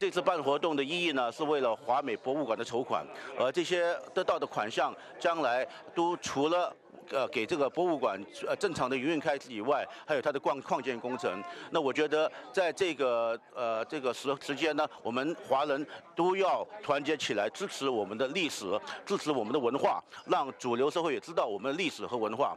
这次办活动的意义呢，是为了华美博物馆的筹款，而这些得到的款项，将来都除了呃给这个博物馆呃正常的营运开支以外，还有它的矿扩建工程。那我觉得在这个呃这个时时间呢，我们华人都要团结起来，支持我们的历史，支持我们的文化，让主流社会也知道我们的历史和文化。